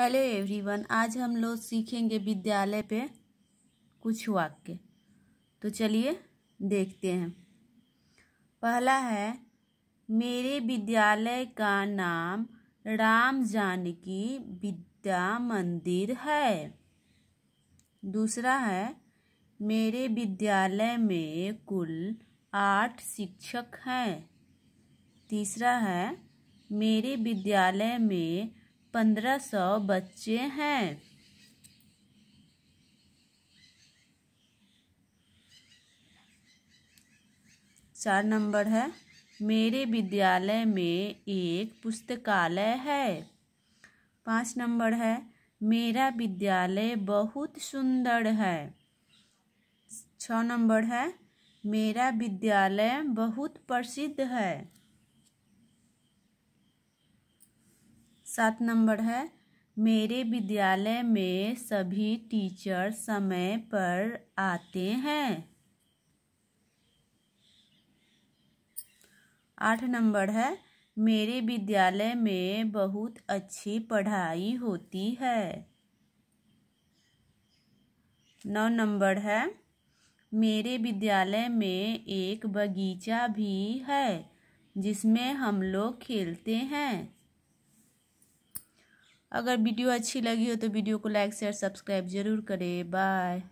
hello everyone आज हम लोग सीखेंगे विद्यालय पे कुछ वाक्य तो चलिए देखते हैं पहला है मेरे विद्यालय का नाम राम जानकी विद्या मंदिर है दूसरा है मेरे विद्यालय में कुल आठ शिक्षक हैं तीसरा है मेरे विद्यालय में पंद्रह सौ बच्चे हैं चार नंबर है मेरे विद्यालय में एक पुस्तकालय है पाँच नंबर है मेरा विद्यालय बहुत सुंदर है छः नंबर है मेरा विद्यालय बहुत प्रसिद्ध है सात नंबर है मेरे विद्यालय में सभी टीचर समय पर आते हैं आठ नंबर है मेरे विद्यालय में बहुत अच्छी पढ़ाई होती है नौ नंबर है मेरे विद्यालय में एक बगीचा भी है जिसमें हम लोग खेलते हैं अगर वीडियो अच्छी लगी हो तो वीडियो को लाइक शेयर सब्सक्राइब ज़रूर करें बाय